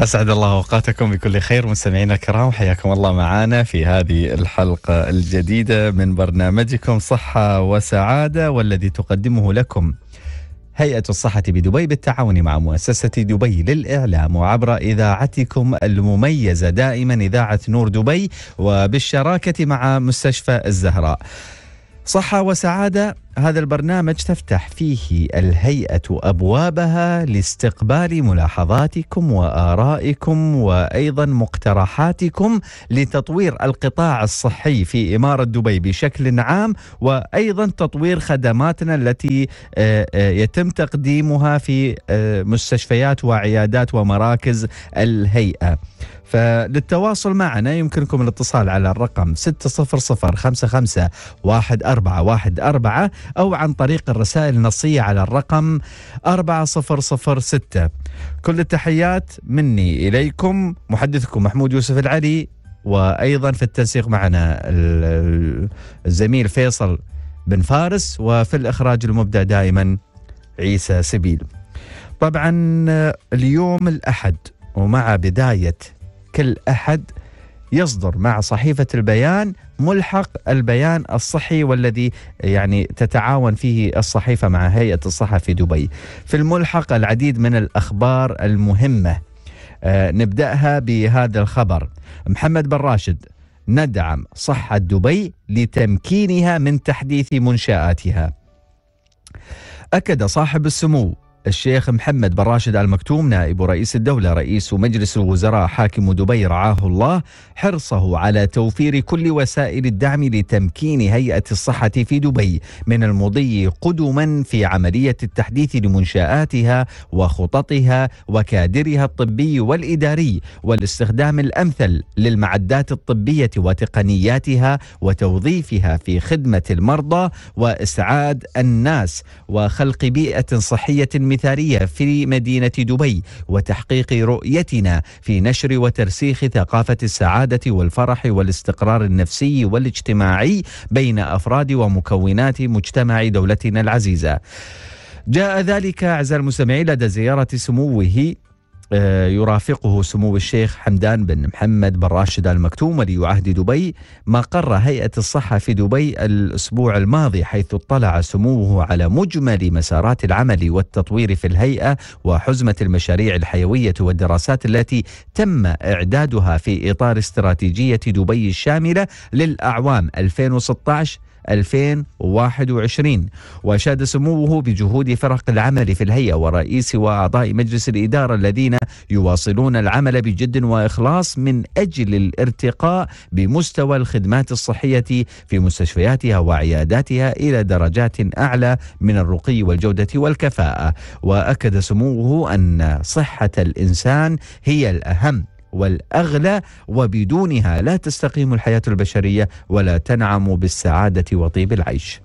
أسعد الله أوقاتكم بكل خير مستمعينا الكرام حياكم الله معنا في هذه الحلقة الجديدة من برنامجكم صحة وسعادة والذي تقدمه لكم هيئة الصحة بدبي بالتعاون مع مؤسسة دبي للإعلام وعبر إذاعتكم المميزة دائما إذاعة نور دبي وبالشراكة مع مستشفى الزهراء صحة وسعادة هذا البرنامج تفتح فيه الهيئة أبوابها لاستقبال ملاحظاتكم وآرائكم وأيضا مقترحاتكم لتطوير القطاع الصحي في إمارة دبي بشكل عام وأيضا تطوير خدماتنا التي آه، آه، يتم تقديمها في آه، مستشفيات وعيادات ومراكز الهيئة فللتواصل معنا يمكنكم الاتصال على الرقم 600 55 14 14 أو عن طريق الرسائل النصية على الرقم 4006 كل التحيات مني إليكم محدثكم محمود يوسف العلي وأيضا في التنسيق معنا الزميل فيصل بن فارس وفي الإخراج المبدع دائما عيسى سبيل طبعا اليوم الأحد ومع بداية كل أحد يصدر مع صحيفة البيان ملحق البيان الصحي والذي يعني تتعاون فيه الصحيفة مع هيئة الصحة في دبي في الملحق العديد من الأخبار المهمة آه، نبدأها بهذا الخبر محمد بن راشد ندعم صحة دبي لتمكينها من تحديث منشآتها أكد صاحب السمو الشيخ محمد بن راشد آل مكتوم نائب رئيس الدولة رئيس مجلس الوزراء حاكم دبي رعاه الله حرصه على توفير كل وسائل الدعم لتمكين هيئة الصحة في دبي من المضي قدما في عملية التحديث لمنشآتها وخططها وكادرها الطبي والإداري والاستخدام الأمثل للمعدات الطبية وتقنياتها وتوظيفها في خدمة المرضى وإسعاد الناس وخلق بيئة صحية المثالية في مدينة دبي وتحقيق رؤيتنا في نشر وترسيخ ثقافة السعادة والفرح والاستقرار النفسي والاجتماعي بين أفراد ومكونات مجتمع دولتنا العزيزة جاء ذلك أعزائي المستمعين لدى زيارة سموه آه، يرافقه سمو الشيخ حمدان بن محمد بن راشد المكتوم ولي عهد دبي ما قر هيئة الصحة في دبي الأسبوع الماضي حيث اطلع سموه على مجمل مسارات العمل والتطوير في الهيئة وحزمة المشاريع الحيوية والدراسات التي تم إعدادها في إطار استراتيجية دبي الشاملة للأعوام 2016 2021 وأشاد سموه بجهود فرق العمل في الهيئة ورئيس وأعضاء مجلس الإدارة الذين يواصلون العمل بجد وإخلاص من أجل الارتقاء بمستوى الخدمات الصحية في مستشفياتها وعياداتها إلى درجات أعلى من الرقي والجودة والكفاءة وأكد سموه أن صحة الإنسان هي الأهم والأغلى وبدونها لا تستقيم الحياة البشرية ولا تنعم بالسعادة وطيب العيش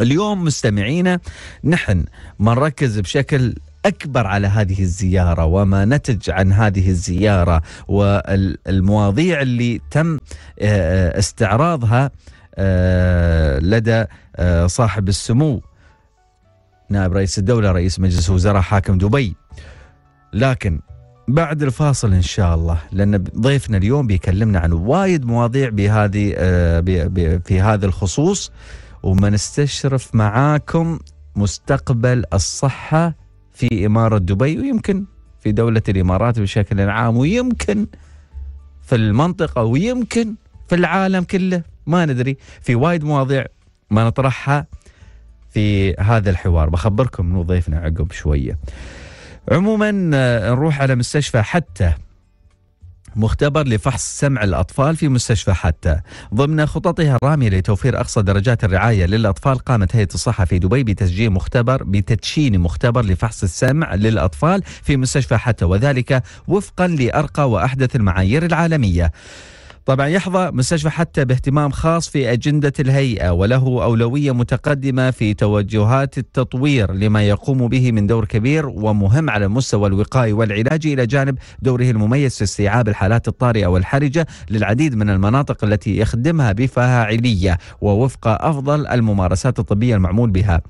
اليوم مستمعينا نحن ما نركز بشكل اكبر على هذه الزياره وما نتج عن هذه الزياره والمواضيع اللي تم آه، آه، استعراضها آه، لدى صاحب السمو نائب رئيس الدوله رئيس مجلس وزراء حاكم دبي لكن بعد الفاصل ان شاء الله لان ضيفنا اليوم بيكلمنا عن وايد مواضيع بهذه آه، في هذا الخصوص ومنستشرف معاكم مستقبل الصحه في اماره دبي ويمكن في دوله الامارات بشكل عام ويمكن في المنطقه ويمكن في العالم كله ما ندري في وايد مواضيع ما نطرحها في هذا الحوار بخبركم من ضيفنا عقب شويه عموما آه، نروح على مستشفى حتى مختبر لفحص سمع الأطفال في مستشفى حتى ضمن خططها الرامية لتوفير أقصى درجات الرعاية للأطفال قامت هيئة الصحة في دبي بتسجيل مختبر بتدشين مختبر لفحص السمع للأطفال في مستشفى حتى وذلك وفقا لأرقى وأحدث المعايير العالمية طبعا يحظى مستشفى حتى باهتمام خاص في أجندة الهيئة وله أولوية متقدمة في توجهات التطوير لما يقوم به من دور كبير ومهم على المستوى الوقائي والعلاجي إلى جانب دوره المميز في استيعاب الحالات الطارئة والحرجة للعديد من المناطق التي يخدمها بفاعلية ووفق أفضل الممارسات الطبية المعمول بها.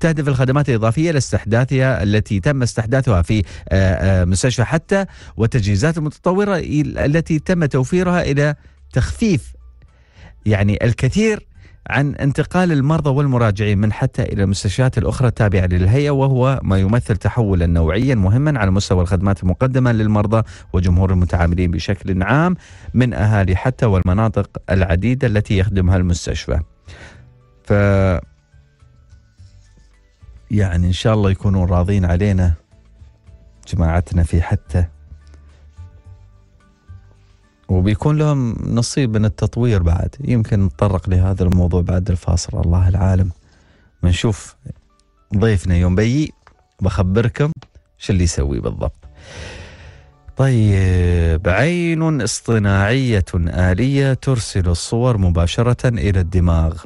تهدف الخدمات الإضافية لاستحداثها التي تم استحداثها في آه، آه، مستشفى حتى والتجهيزات المتطورة التي تم توفيرها إلى تخفيف يعني الكثير عن انتقال المرضى والمراجعين من حتى الى المستشفيات الاخرى التابعه للهيئه وهو ما يمثل تحولا نوعيا مهما على مستوى الخدمات المقدمه للمرضى وجمهور المتعاملين بشكل عام من اهالي حتى والمناطق العديده التي يخدمها المستشفى. ف يعني إن شاء الله يكونون راضين علينا جماعتنا في حتى وبيكون لهم نصيب من التطوير بعد يمكن نتطرق لهذا الموضوع بعد الفاصل الله العالم بنشوف ضيفنا يوم بيي بخبركم شو اللي يسوي بالضبط طيب عين اصطناعية آلية ترسل الصور مباشرة إلى الدماغ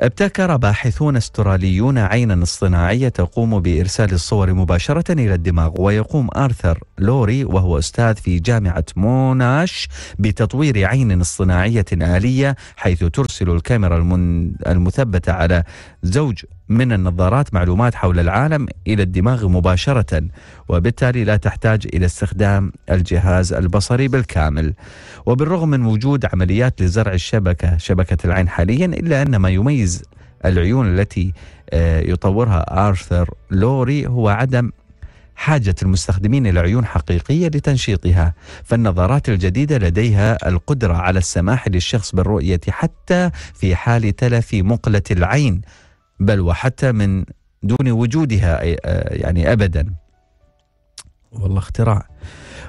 ابتكر باحثون استراليون عينا اصطناعية تقوم بإرسال الصور مباشرة إلى الدماغ ويقوم آرثر لوري وهو أستاذ في جامعة موناش بتطوير عين اصطناعية آلية حيث ترسل الكاميرا المثبتة على زوج من النظارات معلومات حول العالم الى الدماغ مباشره وبالتالي لا تحتاج الى استخدام الجهاز البصري بالكامل وبالرغم من وجود عمليات لزرع الشبكه شبكه العين حاليا الا ان ما يميز العيون التي آه، يطورها ارثر لوري هو عدم حاجة المستخدمين إلى عيون حقيقية لتنشيطها، فالنظارات الجديدة لديها القدرة على السماح للشخص بالرؤية حتى في حال تلف مقلة العين، بل وحتى من دون وجودها آه، يعني ابدا والله اختراع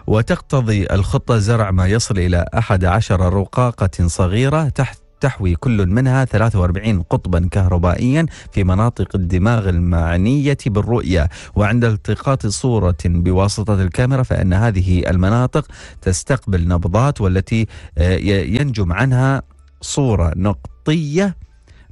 وتقتضي الخطة زرع ما يصل إلى 11 رقاقة صغيرة تحت تحوي كل منها 43 قطبا كهربائيا في مناطق الدماغ المعنية بالرؤية وعند التقاط صورة بواسطة الكاميرا فإن هذه المناطق تستقبل نبضات والتي آه، ينجم عنها صورة نقطية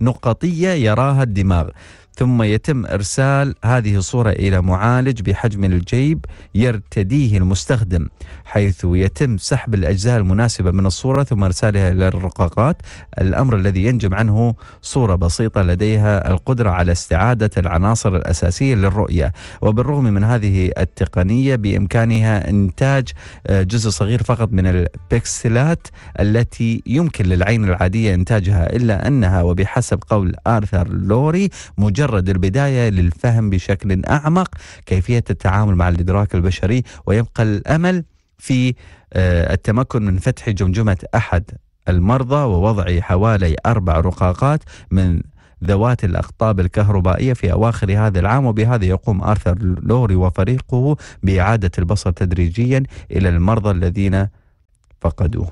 نقطيه يراها الدماغ ثم يتم ارسال هذه الصوره الى معالج بحجم الجيب يرتديه المستخدم حيث يتم سحب الاجزاء المناسبه من الصوره ثم ارسالها الى الرقاقات الامر الذي ينجم عنه صوره بسيطه لديها القدره على استعاده العناصر الاساسيه للرؤيه وبالرغم من هذه التقنيه بامكانها انتاج آه، جزء صغير فقط من البكسلات التي يمكن للعين العاديه انتاجها الا انها وبحسب قول ارثر لوري مجرد مجرد البداية للفهم بشكل أعمق كيفية التعامل مع الإدراك البشري ويبقى الأمل في آه، التمكن من فتح جمجمة أحد المرضى ووضع حوالي أربع رقاقات من ذوات الأقطاب الكهربائية في أواخر هذا العام وبهذا يقوم آرثر لوري وفريقه بإعادة البصر تدريجيا إلى المرضى الذين فقدوه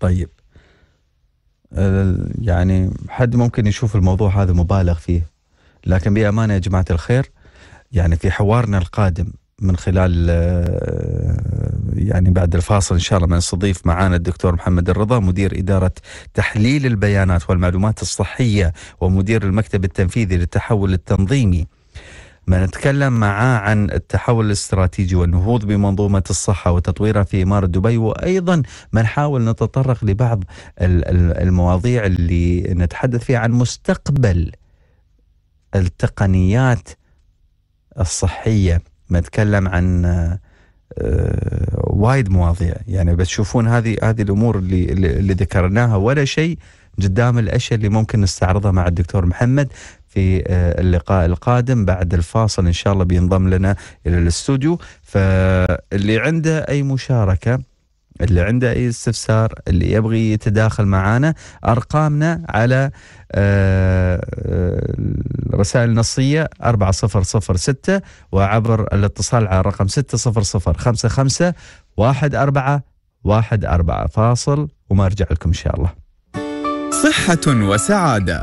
طيب آه، يعني حد ممكن يشوف الموضوع هذا مبالغ فيه لكن بأمانة يا جماعة الخير يعني في حوارنا القادم من خلال آه، يعني بعد الفاصل ان شاء الله نستضيف معانا الدكتور محمد الرضا مدير اداره تحليل البيانات والمعلومات الصحيه ومدير المكتب التنفيذي للتحول التنظيمي ما نتكلم معاه عن التحول الاستراتيجي والنهوض بمنظومة الصحة وتطويرها في إمارة دبي وأيضا ما نحاول نتطرق لبعض المواضيع اللي نتحدث فيها عن مستقبل التقنيات الصحية ما نتكلم عن آه، وايد مواضيع يعني بتشوفون هذه هذه الامور اللي اللي ذكرناها ولا شيء قدام الاشياء اللي ممكن نستعرضها مع الدكتور محمد في آه، اللقاء القادم بعد الفاصل ان شاء الله بينضم لنا الى الاستوديو فاللي عنده اي مشاركه اللي عنده اي استفسار اللي يبغي يتداخل معانا ارقامنا على آه، آه، رسائل نصيه 4006 وعبر الاتصال على الرقم واحد أربعة واحد أربعة فاصل وما ارجع لكم ان شاء الله صحة وسعادة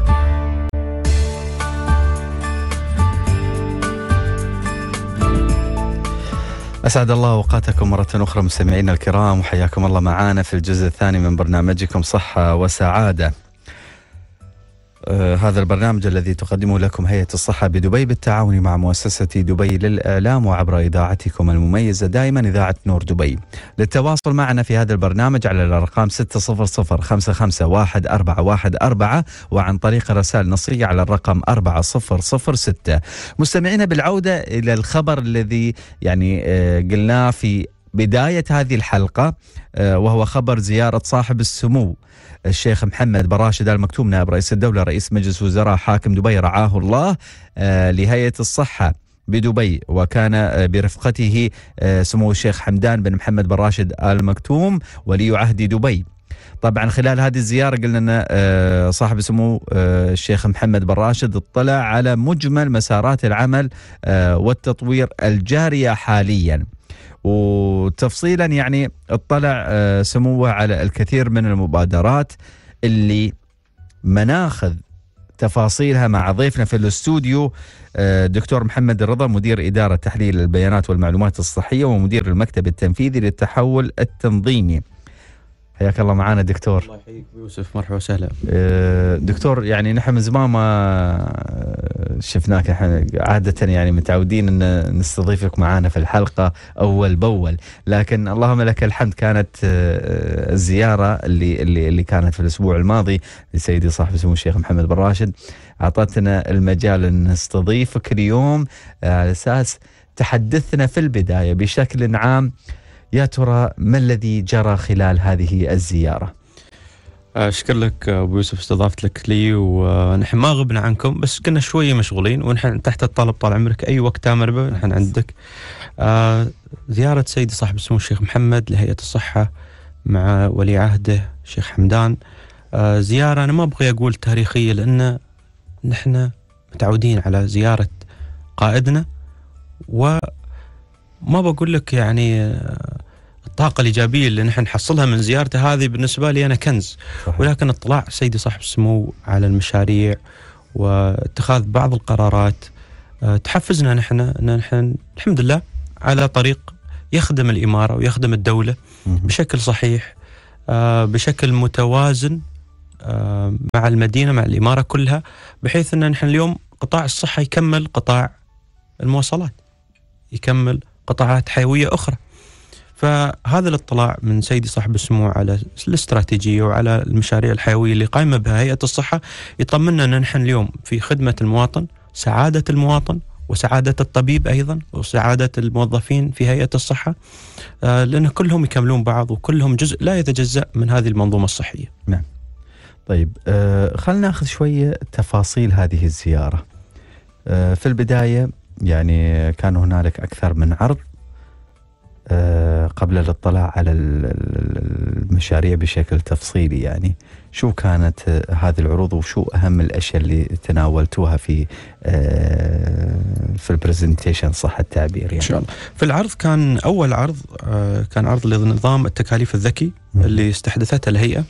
أسعد الله أوقاتكم مرة أخرى مستمعينا الكرام وحياكم الله معنا في الجزء الثاني من برنامجكم صحة وسعادة آه، هذا البرنامج الذي تقدمه لكم هيئة الصحة بدبي بالتعاون مع مؤسسة دبي للإعلام وعبر إذاعتكم المميزة دائما إذاعة نور دبي للتواصل معنا في هذا البرنامج على الأرقام 600551414 وعن طريق رسائل نصية على الرقم 4006 مستمعينا بالعودة إلى الخبر الذي يعني آه، قلناه في بداية هذه الحلقة آه، وهو خبر زيارة صاحب السمو الشيخ محمد براشد آل مكتوم نائب رئيس الدولة رئيس مجلس وزراء حاكم دبي رعاه الله آه، لهيئة الصحة بدبي وكان آه، برفقته آه، سمو الشيخ حمدان بن محمد بن راشد آل مكتوم ولي عهد دبي طبعا خلال هذه الزيارة قلنا أن صاحب سمو الشيخ محمد بن راشد اطلع على مجمل مسارات العمل والتطوير الجارية حالياً وتفصيلا يعني اطلع آه، سموه على الكثير من المبادرات اللي مناخذ تفاصيلها مع ضيفنا في الاستوديو آه، دكتور محمد الرضا مدير إدارة تحليل البيانات والمعلومات الصحية ومدير المكتب التنفيذي للتحول التنظيمي حياك الله معانا دكتور الله يحييك يوسف مرحبا وسهلا آه، دكتور يعني نحن من زمان ما شفناك احنا عاده يعني متعودين ان نستضيفك معانا في الحلقه اول باول لكن اللهم لك الحمد كانت آه، الزياره اللي اللي اللي كانت في الاسبوع الماضي لسيدي صاحب سمو الشيخ محمد بن راشد اعطتنا المجال ان نستضيفك اليوم آه، على اساس تحدثنا في البدايه بشكل عام يا ترى ما الذي جرى خلال هذه الزياره؟ آه، اشكر لك آه، ابو يوسف استضافتك لي ونحن ما غبنا عنكم بس كنا شويه مشغولين ونحن تحت الطلب طال عمرك اي وقت تامر به نحن عندك آه، زياره سيدي صاحب السمو الشيخ محمد لهيئه الصحه مع ولي عهده الشيخ حمدان زياره انا ما ابغي اقول تاريخيه لان نحن متعودين على زياره قائدنا و ما بقول لك يعني آه، الطاقة الإيجابية اللي نحن نحصلها من زيارته هذه بالنسبة لي أنا كنز صحيح. ولكن اطلاع سيدي صاحب السمو على المشاريع واتخاذ بعض القرارات آه، تحفزنا نحن أن نحن الحمد لله على طريق يخدم الإمارة ويخدم الدولة بشكل صحيح آه، بشكل متوازن مع المدينة مع الإمارة كلها بحيث أن نحن اليوم قطاع الصحة يكمل قطاع المواصلات يكمل قطاعات حيوية أخرى فهذا الاطلاع من سيدي صاحب السمو على الاستراتيجية وعلى المشاريع الحيوية اللي قائمة بها هيئة الصحة يطمنا أن نحن اليوم في خدمة المواطن سعادة المواطن وسعادة الطبيب أيضا وسعادة الموظفين في هيئة الصحة آه، لأن كلهم يكملون بعض وكلهم جزء لا يتجزأ من هذه المنظومة الصحية نعم طيب آه، خلنا ناخذ شوية تفاصيل هذه الزيارة آه، في البداية يعني كان هنالك أكثر من عرض آه، قبل الاطلاع على المشاريع بشكل تفصيلي يعني شو كانت هذه العروض وشو أهم الأشياء اللي تناولتوها في آه، في البرزنتيشن صح التعبير يعني. إن شاء الله في العرض كان أول عرض آه، كان عرض لنظام التكاليف الذكي اللي استحدثته الهيئة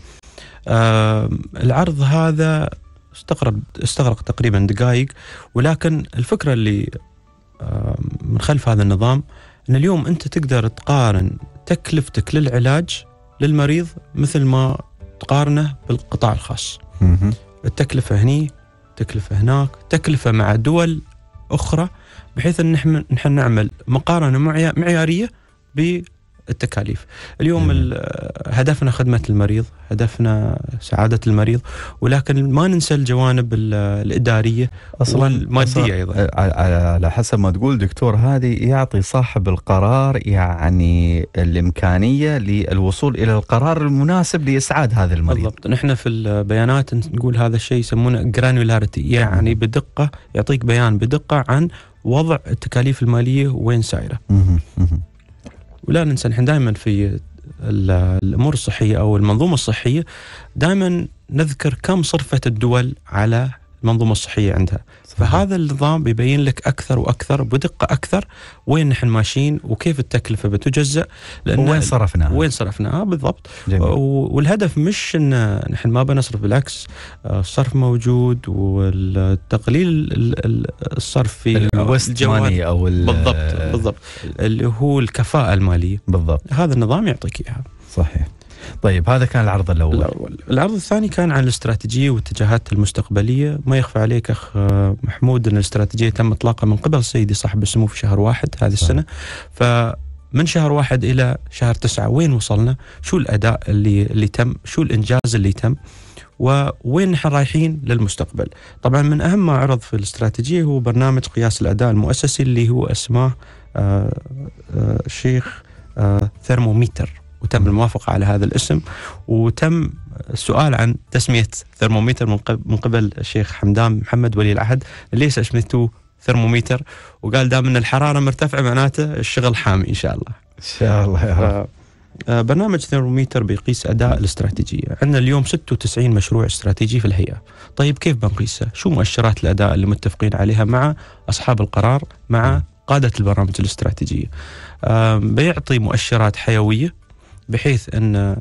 العرض هذا استغرب استغرق تقريبا دقائق ولكن الفكرة اللي من خلف هذا النظام ان اليوم انت تقدر تقارن تكلفتك للعلاج للمريض مثل ما تقارنه بالقطاع الخاص. التكلفه هني، تكلفه هناك، تكلفه مع دول اخرى بحيث ان نحن نعمل مقارنه معياريه التكاليف اليوم هدفنا خدمة المريض هدفنا سعادة المريض ولكن ما ننسى الجوانب الإدارية أصلا المادية أيضا على حسب ما تقول دكتور هذه يعطي صاحب القرار يعني الإمكانية للوصول إلى القرار المناسب لإسعاد هذا المريض بالضبط نحن في البيانات نقول هذا الشيء يسمونه جرانولاريتي يعني نعم. بدقة يعطيك بيان بدقة عن وضع التكاليف المالية وين سايرة ولا ننسى نحن دائما في الامور الصحيه او المنظومه الصحيه دائما نذكر كم صرفت الدول على المنظومه الصحيه عندها صحيح. فهذا النظام بيبين لك اكثر واكثر بدقه اكثر وين نحن ماشيين وكيف التكلفه بتجزا لان وين صرفناها وين صرفناها آه، بالضبط جميل. والهدف مش ان نحن ما بنصرف بالعكس آه، الصرف موجود والتقليل الصرف في الوست ماني او بالضبط بالضبط اللي هو الكفاءه الماليه بالضبط هذا النظام يعطيك اياها صحيح طيب هذا كان العرض الأول الأول العرض الثاني كان عن الاستراتيجية والاتجاهات المستقبليه ما يخفى عليك أخ محمود أن الاستراتيجية تم إطلاقها من قبل سيدي صاحب السمو في شهر واحد هذه صح. السنة ف من شهر واحد إلى شهر تسعة وين وصلنا شو الأداء اللي, اللي تم شو الإنجاز اللي تم ووين نحن رايحين للمستقبل طبعا من أهم ما عرض في الاستراتيجية هو برنامج قياس الأداء المؤسسي اللي هو أسماه آآ آه، آآ شيخ آآ آه، ثرموميتر تم الموافقة على هذا الاسم وتم السؤال عن تسمية ثرموميتر من قبل الشيخ حمدان محمد ولي العهد ليش اسمته ثرموميتر وقال دام ان الحراره مرتفعه معناته الشغل حامي ان شاء الله. ان شاء الله يا رب. آه، برنامج ثرموميتر بيقيس اداء الاستراتيجيه، عندنا اليوم 96 مشروع استراتيجي في الهيئه، طيب كيف بنقيسه؟ شو مؤشرات الاداء اللي متفقين عليها مع اصحاب القرار مع قاده البرامج الاستراتيجيه؟ بيعطي مؤشرات حيويه بحيث أن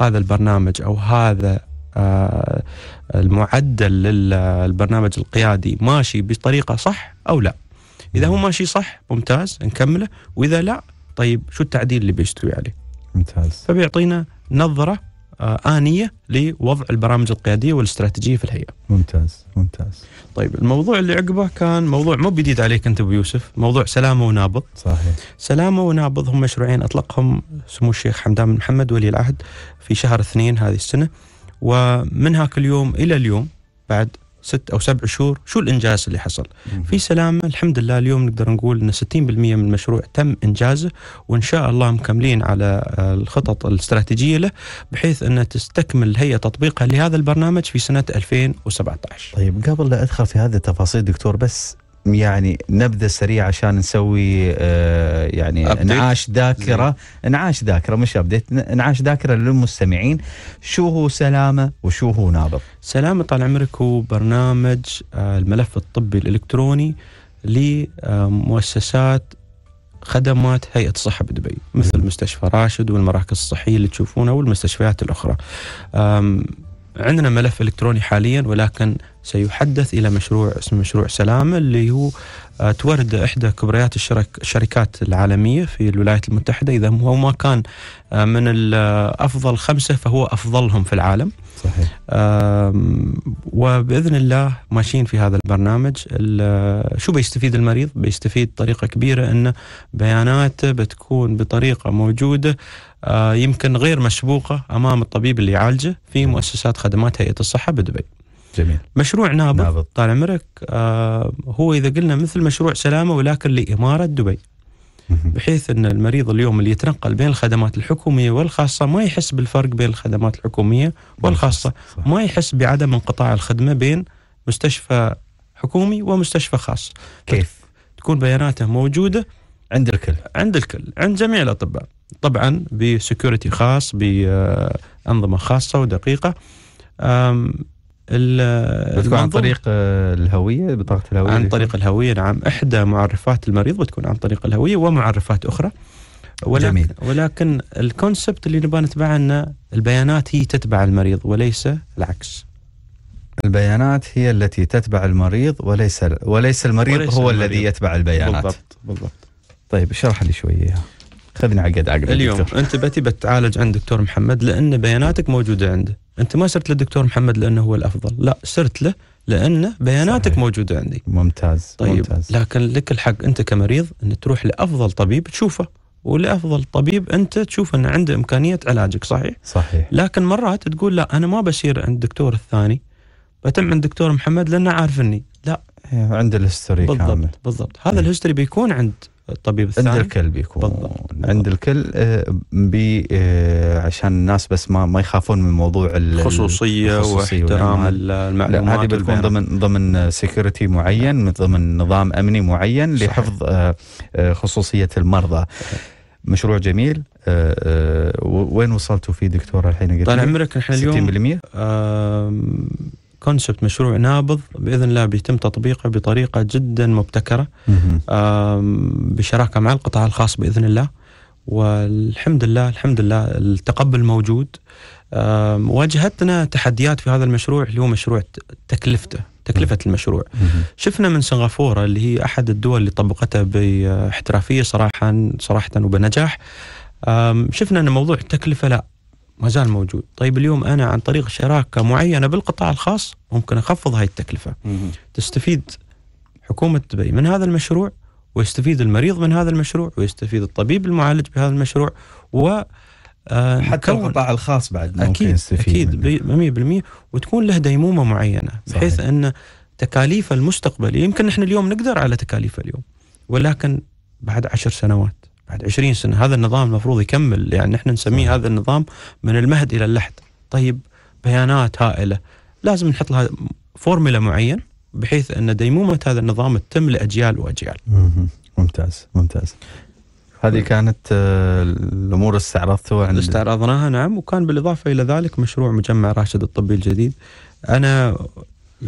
هذا البرنامج أو هذا آه، المعدل للبرنامج القيادي ماشي بطريقة صح أو لا إذا هو ماشي صح ممتاز نكمله وإذا لا طيب شو التعديل اللي بيستوي عليه ممتاز فبيعطينا نظرة آه، آنية لوضع البرامج القيادية والاستراتيجية في الهيئة ممتاز ممتاز طيب الموضوع اللي عقبه كان موضوع مو بديد عليك أنت أبو يوسف موضوع سلامة ونابض صحيح سلامة ونابض هم مشروعين أطلقهم سمو الشيخ حمدان بن محمد ولي العهد في شهر اثنين هذه السنة ومن هاك اليوم إلى اليوم بعد ست او سبع شهور شو الانجاز اللي حصل في سلامه الحمد لله اليوم نقدر نقول ان 60% من المشروع تم انجازه وان شاء الله مكملين على الخطط الاستراتيجيه له بحيث ان تستكمل الهيئه تطبيقها لهذا البرنامج في سنه 2017 طيب قبل لا ادخل في هذه التفاصيل دكتور بس يعني نبذه سريعه عشان نسوي آه يعني أبديت. انعاش ذاكره انعاش ذاكره مش ابديت انعاش ذاكره للمستمعين شو هو سلامه وشو هو نابض سلامه طال عمرك هو برنامج آه الملف الطبي الالكتروني لمؤسسات خدمات هيئة الصحة بدبي مثل مستشفى راشد والمراكز الصحية اللي تشوفونها والمستشفيات الأخرى عندنا ملف الكتروني حاليا ولكن سيحدث الى مشروع اسمه مشروع سلامه اللي هو آه، تورد احدى كبريات الشرك الشركات العالميه في الولايات المتحده اذا هو ما كان آه، من آه، افضل خمسه فهو افضلهم في العالم. صحيح. وباذن الله ماشيين في هذا البرنامج شو بيستفيد المريض؟ بيستفيد بطريقه كبيره انه بياناته بتكون بطريقه موجوده آه، يمكن غير مسبوقة أمام الطبيب اللي يعالجه في مؤسسات خدمات هيئة الصحة بدبي جميل مشروع نابض, نابض. طال عمرك آه، هو إذا قلنا مثل مشروع سلامة ولكن لإمارة دبي بحيث أن المريض اليوم اللي يتنقل بين الخدمات الحكومية والخاصة ما يحس بالفرق بين الخدمات الحكومية والخاصة صح. ما يحس بعدم انقطاع الخدمة بين مستشفى حكومي ومستشفى خاص كيف تكون بياناته موجوده عند الكل عند الكل عند جميع الاطباء طبعا بسكيورتي خاص بانظمه خاصه ودقيقه بتكون عن طريق آه، الهويه بطاقه الهويه عن طريق الهويه نعم احدى معرفات المريض بتكون عن طريق الهويه ومعرفات اخرى ولكن جميل. ولكن الكونسبت اللي نبغى نتبعه ان البيانات هي تتبع المريض وليس العكس البيانات هي التي تتبع المريض وليس وليس المريض وليس هو المريض. الذي يتبع البيانات بالضبط بالضبط طيب اشرح لي شويه خذني عقد عقد اليوم دكتور. انت بتي بتعالج عند دكتور محمد لان بياناتك موجوده عنده انت ما صرت للدكتور محمد لانه هو الافضل لا صرت له لان بياناتك صحيح. موجوده عندي ممتاز طيب ممتاز. لكن لك الحق انت كمريض ان تروح لافضل طبيب تشوفه ولافضل طبيب انت تشوف انه عنده امكانيه علاجك صحيح صحيح لكن مرات تقول لا انا ما بصير عند الدكتور الثاني بتم عند دكتور محمد لانه عارفني لا إيه، عنده الهستوري بالضبط كامل. بالضبط هذا إيه. الهستوري بيكون عند الطبيب الثاني عند الكل آه، بيكون بالضبط. عند الكل آه، بي عشان الناس بس ما ما يخافون من موضوع الخصوصيه, الخصوصية واحترام المعلومات هذه بتكون ضمن ضمن سكيورتي معين نعم. ضمن نظام امني معين صحيح. لحفظ آه، خصوصيه المرضى مشروع جميل وين وصلتوا فيه دكتور الحين طال عمرك احنا اليوم 60% كونسبت مشروع نابض باذن الله بيتم تطبيقه بطريقه جدا مبتكره بشراكه مع القطاع الخاص باذن الله والحمد لله الحمد لله التقبل موجود واجهتنا تحديات في هذا المشروع اللي هو مشروع تكلفته تكلفة المشروع شفنا من سنغافورة اللي هي أحد الدول اللي طبقتها باحترافية صراحة صراحة وبنجاح شفنا أن موضوع التكلفة لا ما زال موجود طيب اليوم أنا عن طريق شراكة معينة بالقطاع الخاص ممكن أخفض هاي التكلفة تستفيد حكومة دبي من هذا المشروع ويستفيد المريض من هذا المشروع ويستفيد الطبيب المعالج بهذا المشروع و آه، حتى القطاع الخاص بعد ممكن اكيد يستفيد اكيد 100% وتكون له ديمومه معينه صحيح. بحيث ان تكاليف المستقبليه يمكن احنا اليوم نقدر على تكاليف اليوم ولكن بعد عشر سنوات بعد 20 سنه هذا النظام المفروض يكمل يعني نحن نسميه نعم. هذا النظام من المهد الى اللحد طيب بيانات هائله لازم نحط لها فورمولا معين بحيث ان ديمومه هذا النظام تتم لاجيال واجيال. ممتاز ممتاز. هذه نعم. كانت آه، الامور استعرضتها عند استعرضناها نعم وكان بالاضافه الى ذلك مشروع مجمع راشد الطبي الجديد انا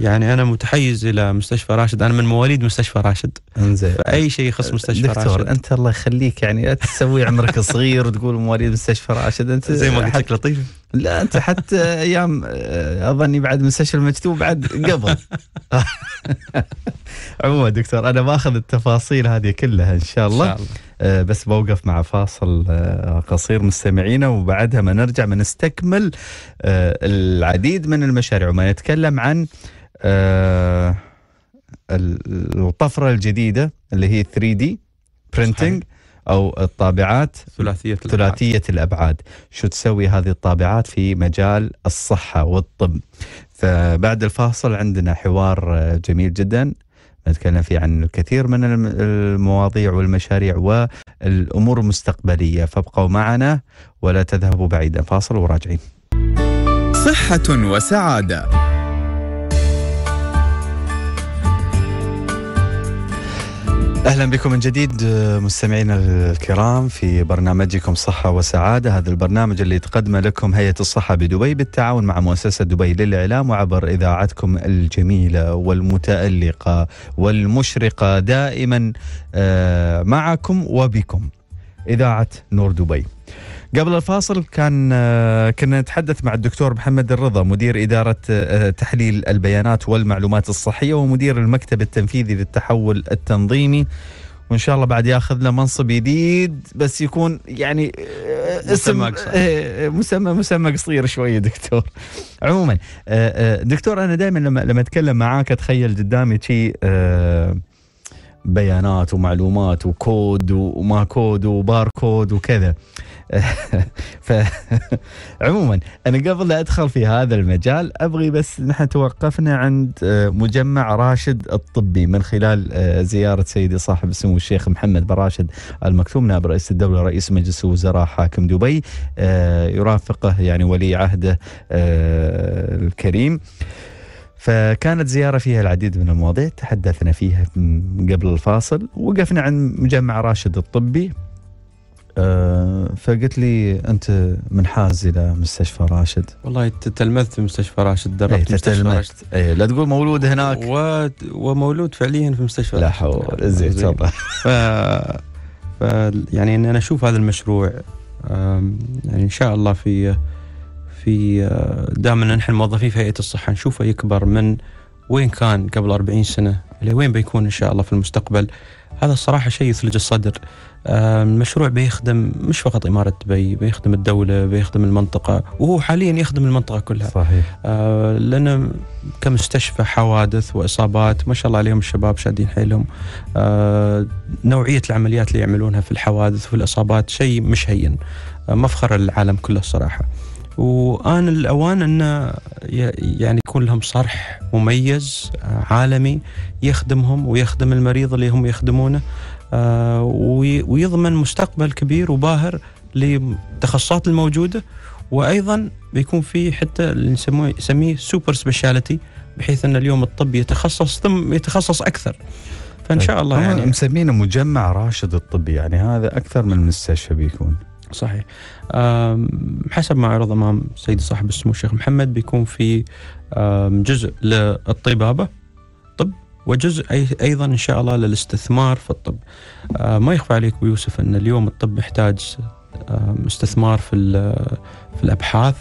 يعني انا متحيز الى مستشفى راشد انا من مواليد مستشفى راشد انزين فاي شيء يخص مستشفى دكتور راشد دكتور انت الله يخليك يعني تسوي عمرك صغير وتقول مواليد مستشفى راشد انت زي ما قلت لك لطيف لا انت حتى ايام آه، اظني بعد مستشفى المكتوب بعد قبل عموما دكتور انا باخذ التفاصيل هذه كلها ان شاء الله, إن شاء الله. آه، بس بوقف مع فاصل آه، قصير مستمعينا وبعدها ما نرجع بنستكمل العديد من المشاريع وما نتكلم عن آه، الطفره الجديده اللي هي 3 دي برينتنج او الطابعات ثلاثيه الابعاد. ثلاثيه الابعاد شو تسوي هذه الطابعات في مجال الصحه والطب فبعد الفاصل عندنا حوار جميل جدا نتكلم فيه عن الكثير من المواضيع والمشاريع والامور المستقبليه فابقوا معنا ولا تذهبوا بعيدا فاصل وراجعين صحه وسعاده اهلا بكم من جديد آه، مستمعينا الكرام في برنامجكم صحه وسعاده، هذا البرنامج اللي تقدمه لكم هيئه الصحه بدبي بالتعاون مع مؤسسه دبي للاعلام وعبر اذاعتكم الجميله والمتالقه والمشرقه دائما آه، معكم وبكم. اذاعه نور دبي. قبل الفاصل كان آه، كنا نتحدث مع الدكتور محمد الرضا مدير إدارة آه، تحليل البيانات والمعلومات الصحية ومدير المكتب التنفيذي للتحول التنظيمي وان شاء الله بعد ياخذ له منصب جديد بس يكون يعني آه، اسم مسمى مسمى قصير شويه دكتور عموما دكتور انا دائما لما لما اتكلم معاك اتخيل قدامي شيء بيانات ومعلومات وكود وما كود وباركود وكذا ف عموما انا قبل لا ادخل في هذا المجال ابغي بس نحن توقفنا عند آه، مجمع راشد الطبي من خلال آه، زياره سيدي صاحب السمو الشيخ محمد بن راشد المكتوم نائب رئيس الدوله رئيس مجلس الوزراء حاكم دبي آه، يرافقه يعني ولي عهده الكريم فكانت زيارة فيها العديد من المواضيع تحدثنا فيها قبل الفاصل وقفنا عند مجمع راشد الطبي آه، فقلت لي انت منحاز الى مستشفى راشد والله تتلمذت مستشفى راشد دربت أي مستشفى راشد أي لا تقول مولود هناك و... ومولود فعليا في مستشفى لا حول زين تفضل ف... ف... يعني ان انا اشوف هذا المشروع يعني ان شاء الله في في آه، دائما نحن موظفين في هيئه الصحه نشوفه يكبر من وين كان قبل 40 سنه الى وين بيكون ان شاء الله في المستقبل هذا الصراحه شيء يثلج الصدر المشروع بيخدم مش فقط إمارة دبي بيخدم الدولة بيخدم المنطقة وهو حاليا يخدم المنطقة كلها صحيح آه، لأن كمستشفى حوادث وإصابات ما شاء الله عليهم الشباب شادين حيلهم آه، نوعية العمليات اللي يعملونها في الحوادث والإصابات شيء مش هين مفخرة للعالم كله الصراحة وآن الأوان أن يعني يكون لهم صرح مميز آه، عالمي يخدمهم ويخدم المريض اللي هم يخدمونه آه، ويضمن مستقبل كبير وباهر للتخصصات الموجودة وأيضا بيكون في حتى اللي نسميه سوبر سبيشاليتي بحيث أن اليوم الطب يتخصص ثم يتخصص أكثر فإن طيب، شاء الله يعني مسمينه مجمع راشد الطبي يعني هذا أكثر من مستشفى بيكون صحيح حسب ما عرض امام سيدي صاحب السمو الشيخ محمد بيكون في جزء للطبابه طب وجزء ايضا ان شاء الله للاستثمار في الطب آه، ما يخفى عليك يوسف ان اليوم الطب يحتاج استثمار في في الابحاث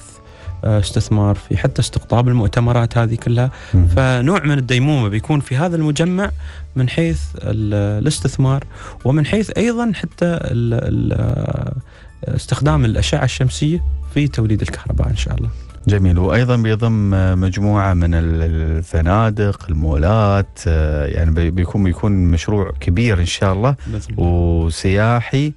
آه، استثمار في حتى استقطاب المؤتمرات هذه كلها مم. فنوع من الديمومه بيكون في هذا المجمع من حيث الاستثمار ومن حيث ايضا حتى ال ال آه، استخدام الأشعة الشمسية في توليد الكهرباء إن شاء الله جميل وايضا بيضم مجموعه من الفنادق، المولات آه، يعني بيكون بيكون مشروع كبير ان شاء الله وسياحي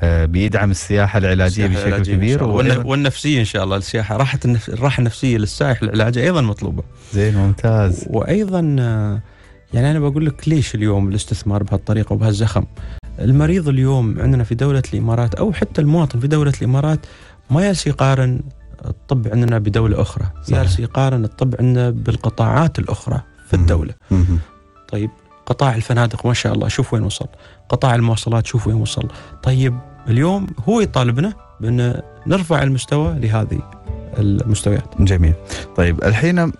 آه، بيدعم السياحه العلاجيه بشكل العلاجية كبير والنفسيه ان شاء الله السياحه راحه النف... الراحه النفسيه للسائح العلاجيه ايضا مطلوبه. زين ممتاز. وايضا آه، يعني انا بقول لك ليش اليوم الاستثمار بهالطريقه وبهالزخم؟ المريض اليوم عندنا في دولة الإمارات أو حتى المواطن في دولة الإمارات ما يالس يقارن الطب عندنا بدولة أخرى يالس يقارن الطب عندنا بالقطاعات الأخرى في الدولة طيب قطاع الفنادق ما شاء الله شوف وين وصل قطاع المواصلات شوف وين وصل طيب اليوم هو يطالبنا بأن نرفع المستوى لهذه المستويات جميل طيب الحين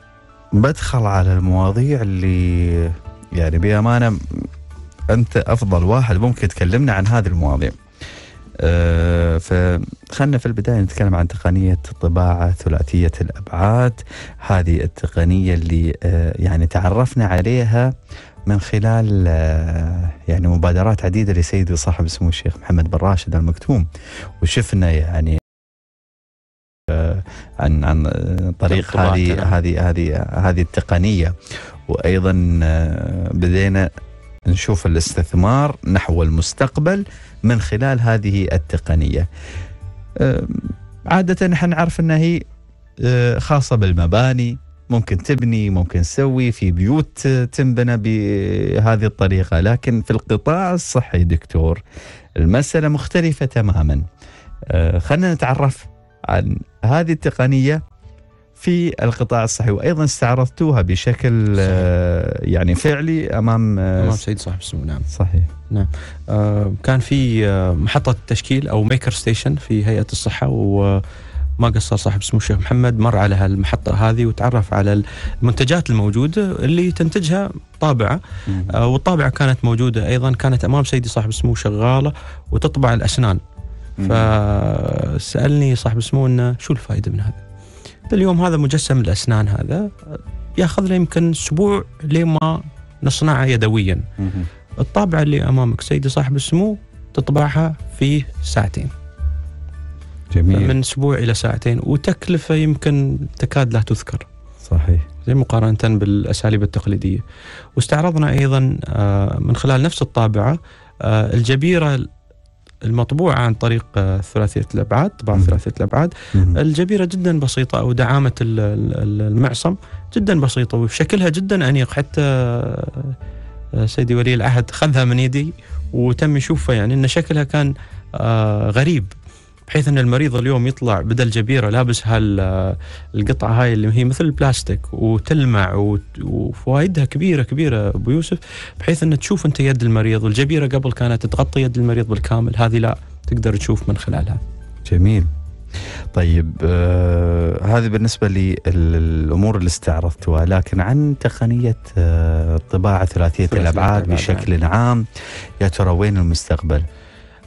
بدخل على المواضيع اللي يعني بأمانة انت افضل واحد ممكن تكلمنا عن هذه المواضيع. أه فخلنا في البداية نتكلم عن تقنية الطباعة ثلاثية الأبعاد هذه التقنية اللي أه يعني تعرفنا عليها من خلال آه، يعني مبادرات عديدة لسيدي صاحب سمو الشيخ محمد بن راشد المكتوم وشفنا يعني آه، عن عن طريق هذه هذه هذه هذه التقنيه وايضا آه، بدينا نشوف الاستثمار نحو المستقبل من خلال هذه التقنية أه، عادة نحن نعرف أنها هي أه، خاصة بالمباني ممكن تبني ممكن تسوي في بيوت تنبنى بهذه الطريقة لكن في القطاع الصحي دكتور المسألة مختلفة تماما أه، خلينا نتعرف عن هذه التقنية في القطاع الصحي وايضا استعرضتوها بشكل صحيح. آه، يعني فعلي امام آه، امام سيد صاحب السمو نعم صحيح نعم آه كان في آه، محطه تشكيل او ميكر ستيشن في هيئه الصحه و ما قصر صاحب السمو الشيخ محمد مر على المحطة هذه وتعرف على المنتجات الموجودة اللي تنتجها طابعة آه والطابعة كانت موجودة أيضا كانت أمام سيدي صاحب السمو شغالة وتطبع الأسنان فسألني صاحب السمو أنه شو الفائدة من هذا اليوم هذا مجسم الاسنان هذا ياخذ له يمكن اسبوع لما نصنعه يدويا. الطابعه اللي امامك سيدي صاحب السمو تطبعها في ساعتين. جميل من اسبوع الى ساعتين وتكلفه يمكن تكاد لا تذكر. صحيح. زي مقارنه بالاساليب التقليديه. واستعرضنا ايضا آه، من خلال نفس الطابعه آه، الجبيره المطبوعة عن طريق آه، ثلاثية الأبعاد طباعة ثلاثية الأبعاد الجبيرة جدا بسيطة أو دعامة المعصم جدا بسيطة وشكلها جدا أنيق حتى آه، آه، سيدي ولي العهد خذها من يدي وتم يشوفها يعني أن شكلها كان غريب بحيث ان المريض اليوم يطلع بدل جبيره لابس آه، القطعه هاي اللي هي مثل البلاستيك وتلمع وفوائدها كبيره كبيره ابو يوسف بحيث ان تشوف انت يد المريض والجبيره قبل كانت تغطي يد المريض بالكامل هذه لا تقدر تشوف من خلالها. جميل. طيب آه هذه بالنسبه للامور اللي استعرضتها لكن عن تقنيه آه الطباعه ثلاثيه الابعاد بشكل عام يا ترى وين المستقبل؟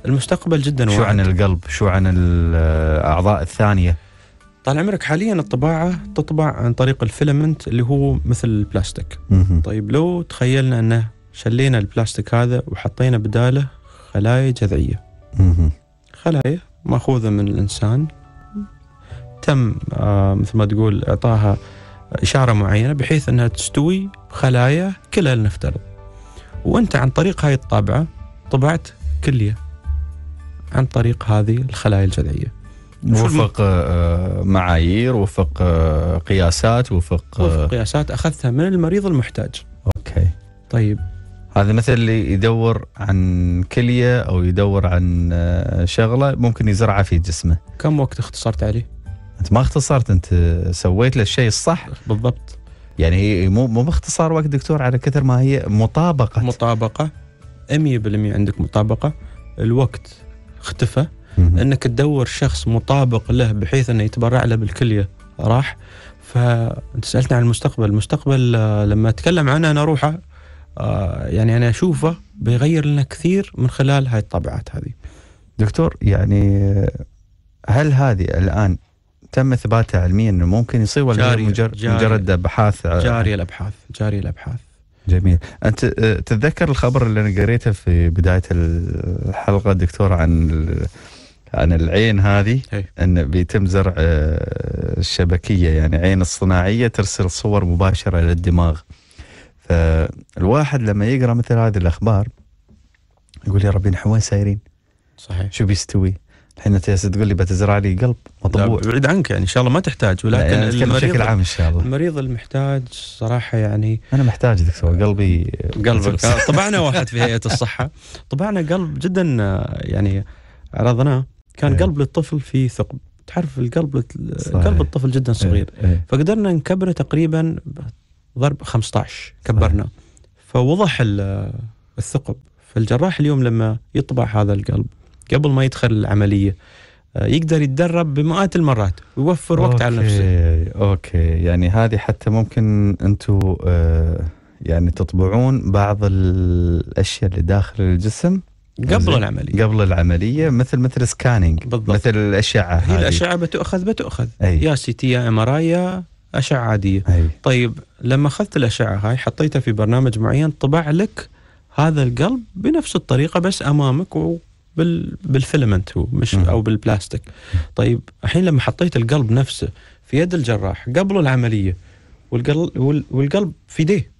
المستقبل جدا شو وعد. عن القلب شو عن الأعضاء الثانية طال عمرك حاليا الطباعة تطبع عن طريق الفيلمنت اللي هو مثل البلاستيك مه. طيب لو تخيلنا أنه شلينا البلاستيك هذا وحطينا بداله خلايا جذعية مه. خلايا مأخوذة من الإنسان تم آه مثل ما تقول إعطاها إشارة معينة بحيث أنها تستوي خلايا كلها لنفترض وأنت عن طريق هاي الطابعة طبعت كلية عن طريق هذه الخلايا الجذعيه. وفق آه، آه، معايير وفق آه، قياسات وفق وفق قياسات اخذتها من المريض المحتاج. اوكي. طيب هذا مثل اللي يدور عن كليه او يدور عن شغله ممكن يزرعها في جسمه. كم وقت اختصرت عليه؟ انت ما اختصرت انت سويت له الشيء الصح بالضبط يعني هي مو مو باختصار وقت دكتور على كثر ما هي مطابقه مطابقه 100% عندك مطابقه الوقت اختفى انك تدور شخص مطابق له بحيث انه يتبرع له بالكليه راح فانت سالتني عن المستقبل المستقبل آه، لما اتكلم عنه انا روحه آه، يعني انا اشوفه بيغير لنا كثير من خلال هاي الطبعات هذه دكتور يعني هل هذه الان تم اثباتها علميا انه ممكن يصير ولا جارية مجرد مجرد ابحاث جاريه الابحاث جاريه الابحاث جميل انت آه، تتذكر الخبر اللي انا قريته في بدايه الحلقه دكتور عن عن العين هذه هي. إيه. ان بيتم زرع آه، الشبكيه يعني عين الصناعيه ترسل صور مباشره للدماغ فالواحد لما يقرا مثل هذه الاخبار يقول يا ربي نحن وين سايرين؟ صحيح شو بيستوي؟ الحين انت تقول لي بتزرع لي قلب مطبوع بعيد عنك يعني ان شاء الله ما تحتاج ولكن يعني بشكل عام ان شاء الله المريض المحتاج صراحه يعني انا محتاج دكتور قلبي قلبك طبعنا واحد في هيئه الصحه طبعنا قلب جدا يعني عرضناه كان ايه. قلب للطفل في ثقب تعرف القلب صحيح. قلب الطفل جدا إيه، صغير ايه. ايه. فقدرنا نكبره تقريبا ضرب 15 كبرنا فوضح الثقب فالجراح اليوم لما يطبع هذا القلب قبل ما يدخل العمليه آه، يقدر يتدرب بمئات المرات ويوفر وقت أوكي. على نفسه اوكي يعني هذه حتى ممكن انتم آه، يعني تطبعون بعض الاشياء اللي داخل الجسم قبل العمليه قبل العمليه مثل مثل سكاننج بالضبط. مثل الاشعه هي هذه. الاشعه بتؤخذ بتؤخذ أي. يا سي تي يا ام ار اي اشعه عاديه أي. طيب لما اخذت الاشعه هاي حطيتها في برنامج معين طبع لك هذا القلب بنفس الطريقه بس امامك بال بالفيلمنت هو مش او بالبلاستيك طيب الحين لما حطيت القلب نفسه في يد الجراح قبل العمليه والقلب والقلب في يديه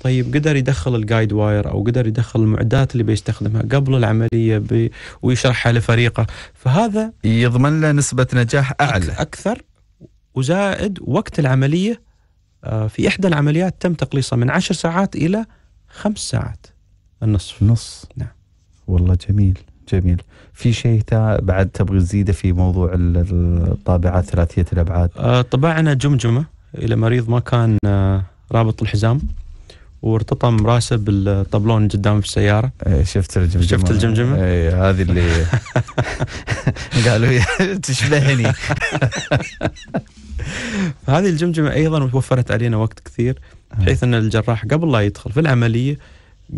طيب قدر يدخل الجايد واير او قدر يدخل المعدات اللي بيستخدمها قبل العمليه بي ويشرحها لفريقه فهذا يضمن له نسبه نجاح اعلى اكثر وزائد وقت العمليه آه، في احدى العمليات تم تقليصه من 10 ساعات الى خمس ساعات النصف نص نعم والله جميل جميل في شيء بعد تبغي تزيده في موضوع الطابعات ثلاثيه الابعاد آه، طبعنا جمجمه الى مريض ما كان آه، رابط الحزام وارتطم راسه بالطبلون قدام في السياره أي شفت الجمجمه شفت الجمجمه؟ اي هذه اللي قالوا تشبهني هذه الجمجمه ايضا وفرت علينا وقت كثير نعم. بحيث ان الجراح قبل لا يدخل في العمليه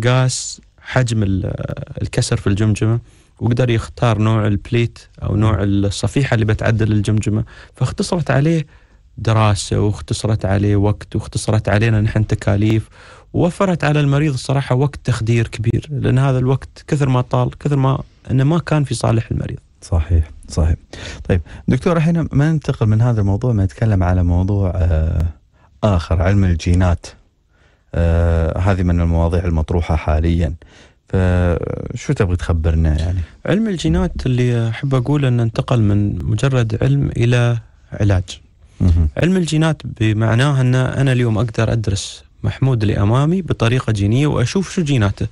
قاس حجم الكسر في الجمجمه وقدر يختار نوع البليت او نوع الصفيحه اللي بتعدل الجمجمه فاختصرت عليه دراسه واختصرت عليه وقت واختصرت علينا نحن تكاليف ووفرت على المريض الصراحه وقت تخدير كبير لان هذا الوقت كثر ما طال كثر ما انه ما كان في صالح المريض. صحيح صحيح. طيب دكتور الحين ما ننتقل من هذا الموضوع ما نتكلم على موضوع آه، آخر علم الجينات آه، هذه من المواضيع المطروحة حاليا فشو تبغي تخبرنا يعني؟ علم الجينات اللي أحب أقول أنه انتقل من مجرد علم إلى علاج علم الجينات بمعناه أن أنا اليوم أقدر أدرس محمود اللي أمامي بطريقة جينية وأشوف شو جيناته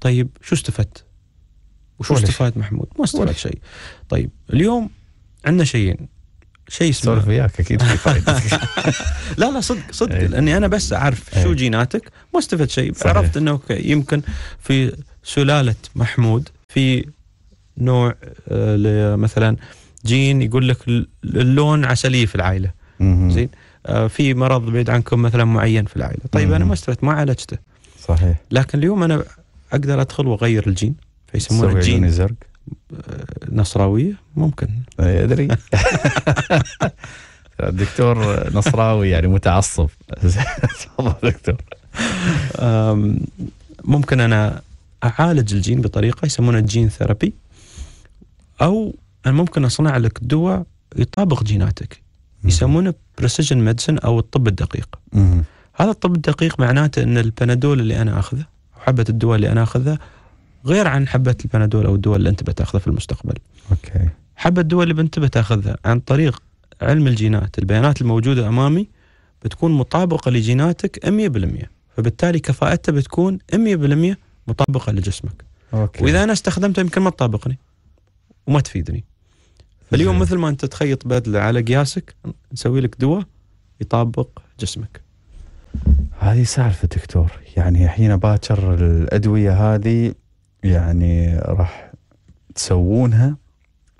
طيب شو استفدت؟ وشو استفاد محمود؟ ما استفاد شيء. طيب اليوم عندنا شيئين شيء اسمه سولف وياك اكيد في فائده لا لا صدق صدق أيه. لاني انا بس اعرف أيه. شو جيناتك ما استفدت شيء صحيح. عرفت انه يمكن في سلاله محمود في نوع آه، مثلا جين يقول لك اللون عسلي في العائله زين آه، في مرض بعيد عنكم مثلا معين في العائله طيب انا ما استفدت ما عالجته صحيح لكن اليوم انا اقدر ادخل واغير الجين فيسمونه الجين زرق نصراويه ممكن ادري الدكتور نصراوي يعني متعصب تفضل دكتور ممكن انا اعالج الجين بطريقه يسمونها الجين ثيرابي او انا ممكن اصنع لك دواء يطابق جيناتك يسمونه بريسيجن ميدسن او الطب الدقيق هذا الطب الدقيق معناته ان البنادول اللي انا اخذه وحبه الدواء اللي انا اخذها غير عن حبة البنادول أو الدول اللي أنت بتاخذها في المستقبل أوكي حبة الدول اللي أنت بتاخذها عن طريق علم الجينات البيانات الموجودة أمامي بتكون مطابقة لجيناتك 100% فبالتالي كفاءتها بتكون 100% مطابقة لجسمك أوكي. وإذا أنا استخدمتها يمكن ما تطابقني وما تفيدني فاليوم مثل ما أنت تخيط بدلة على قياسك نسوي لك دواء يطابق جسمك هذه سالفة دكتور يعني الحين باكر الأدوية هذه يعني راح تسوونها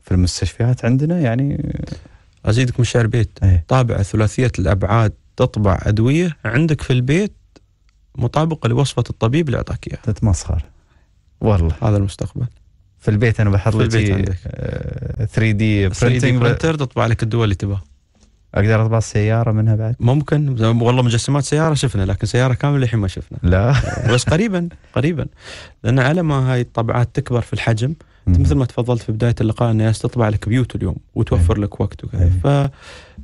في المستشفيات عندنا يعني ازيدك من شعر بيت أيه. طابعه ثلاثيه الابعاد تطبع ادويه عندك في البيت مطابقه لوصفه الطبيب اللي اعطاك اياها تتمسخر والله هذا المستقبل في البيت انا بحط لك 3 دي برنتنج برنتر تطبع لك الدواء اللي تبغاها اقدر اطبع السياره منها بعد؟ ممكن والله مجسمات سياره شفنا لكن سياره كامله الحين ما شفنا لا بس قريبا قريبا لان على ما هاي الطبعات تكبر في الحجم مثل ما تفضلت في بدايه اللقاء ان تطبع لك بيوت اليوم وتوفر لك وقت وكذا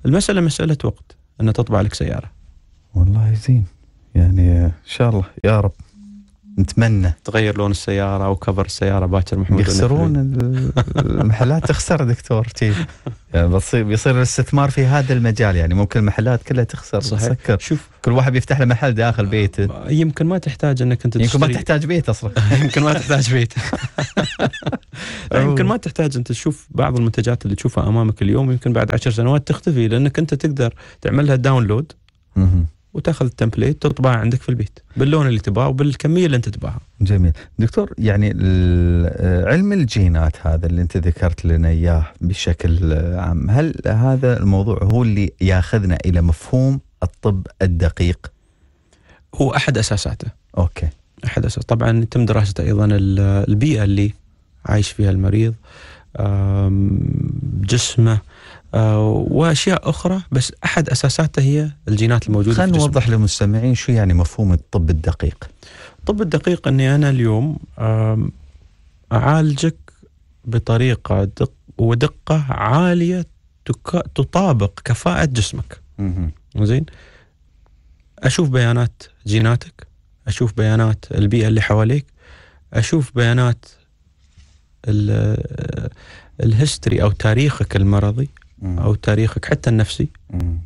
فالمساله مساله وقت ان تطبع لك سياره والله زين يعني ان شاء الله يا رب نتمنى تغير لون السياره او كفر السياره باكر محمود يخسرون المحلات تخسر دكتور يعني بيصير الاستثمار في هذا المجال يعني ممكن المحلات كلها تخسر صحيح تسكر شوف كل واحد بيفتح له محل داخل بيته آه، يمكن ما تحتاج انك انت يمكن ما تحتاج بيت اصلا يمكن ما تحتاج بيت يمكن ما تحتاج انت تشوف بعض المنتجات اللي تشوفها امامك اليوم يمكن بعد عشر سنوات تختفي لانك انت تقدر تعمل لها داونلود وتاخذ التمبليت تطبعه عندك في البيت باللون اللي تبغاه وبالكميه اللي انت تبغاها. جميل، دكتور يعني آه، علم الجينات هذا اللي انت ذكرت لنا اياه بشكل عام، هل هذا الموضوع هو اللي ياخذنا الى مفهوم الطب الدقيق؟ هو احد اساساته. اوكي. احد اساس طبعا يتم دراسه ايضا البيئه اللي عايش فيها المريض جسمه آه، واشياء اخرى بس احد اساساتها هي الجينات الموجوده خلينا نوضح للمستمعين شو يعني مفهوم الطب الدقيق. الطب الدقيق اني انا اليوم اعالجك بطريقه دق ودقه عاليه تطابق كفاءه جسمك. زين؟ اشوف بيانات جيناتك، اشوف بيانات البيئه اللي حواليك، اشوف بيانات آه، الهيستوري او تاريخك المرضي او تاريخك حتى النفسي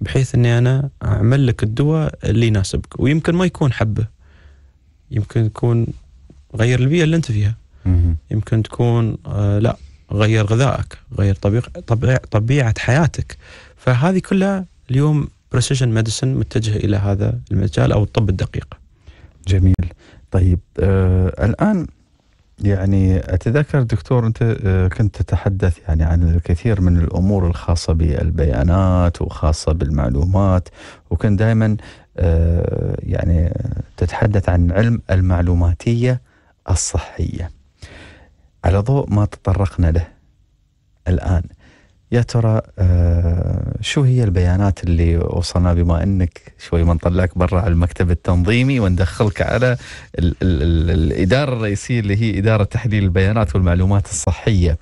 بحيث اني انا اعمل لك الدواء اللي يناسبك ويمكن ما يكون حبه يمكن يكون غير البيئه اللي انت فيها يمكن تكون آه لا غير غذائك غير طبيعه طبيعه حياتك فهذه كلها اليوم بريسيجن ميديسن متجه الى هذا المجال او الطب الدقيق جميل طيب آه الان يعني اتذكر دكتور انت آه، كنت تتحدث يعني عن الكثير من الامور الخاصه بالبيانات وخاصه بالمعلومات وكنت دائما آه، يعني تتحدث عن علم المعلوماتيه الصحيه على ضوء ما تطرقنا له الان يا ترى آه، شو هي البيانات اللي وصلنا بما انك شوي ما نطلعك برا على المكتب التنظيمي وندخلك على الـ الـ الـ الاداره الرئيسيه اللي هي اداره تحليل البيانات والمعلومات الصحيه.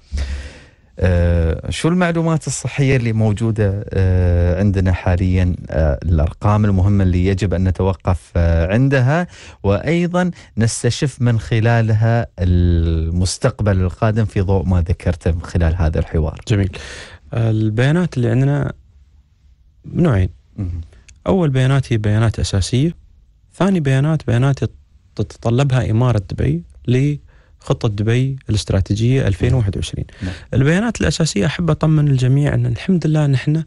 آه، شو المعلومات الصحيه اللي موجوده آه، عندنا حاليا الارقام المهمه اللي يجب ان نتوقف عندها وايضا نستشف من خلالها المستقبل القادم في ضوء ما ذكرته من خلال هذا الحوار. جميل. البيانات اللي عندنا نوعين أول بيانات هي بيانات أساسية ثاني بيانات بيانات تتطلبها إمارة دبي لخطة دبي الاستراتيجية 2021 مم. نعم. البيانات الأساسية أحب أطمن الجميع أن الحمد لله نحن